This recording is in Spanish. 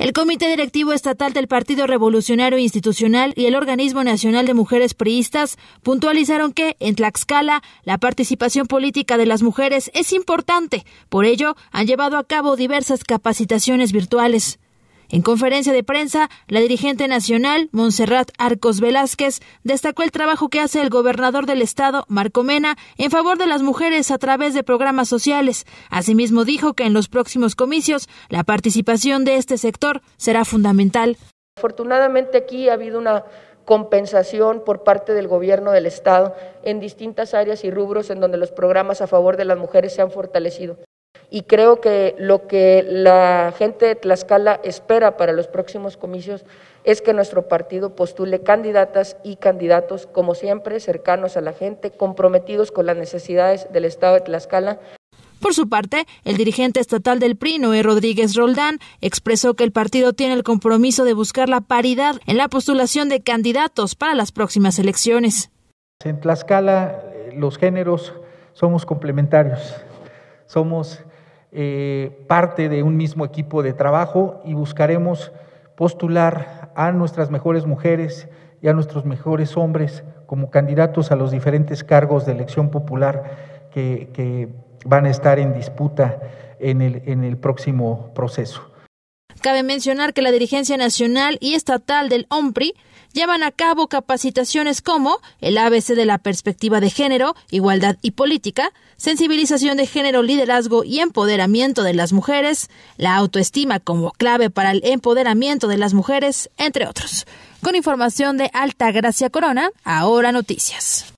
El Comité Directivo Estatal del Partido Revolucionario Institucional y el Organismo Nacional de Mujeres Priistas puntualizaron que, en Tlaxcala, la participación política de las mujeres es importante. Por ello, han llevado a cabo diversas capacitaciones virtuales. En conferencia de prensa, la dirigente nacional, Montserrat Arcos Velázquez, destacó el trabajo que hace el gobernador del estado, Marco Mena, en favor de las mujeres a través de programas sociales. Asimismo, dijo que en los próximos comicios, la participación de este sector será fundamental. Afortunadamente aquí ha habido una compensación por parte del gobierno del Estado en distintas áreas y rubros en donde los programas a favor de las mujeres se han fortalecido. Y creo que lo que la gente de Tlaxcala espera para los próximos comicios es que nuestro partido postule candidatas y candidatos, como siempre, cercanos a la gente, comprometidos con las necesidades del Estado de Tlaxcala. Por su parte, el dirigente estatal del PRI, Noé Rodríguez Roldán, expresó que el partido tiene el compromiso de buscar la paridad en la postulación de candidatos para las próximas elecciones. En Tlaxcala, eh, los géneros somos complementarios somos eh, parte de un mismo equipo de trabajo y buscaremos postular a nuestras mejores mujeres y a nuestros mejores hombres como candidatos a los diferentes cargos de elección popular que, van a estar en disputa en el próximo proceso. Cabe mencionar que la dirigencia nacional y estatal del OMPRI llevan a cabo capacitaciones como el ABC de la perspectiva de género, igualdad y política, sensibilización de género, liderazgo y empoderamiento de las mujeres, la autoestima como clave para el empoderamiento de las mujeres, entre otros. Con información de Alta Gracia Corona, ahora noticias.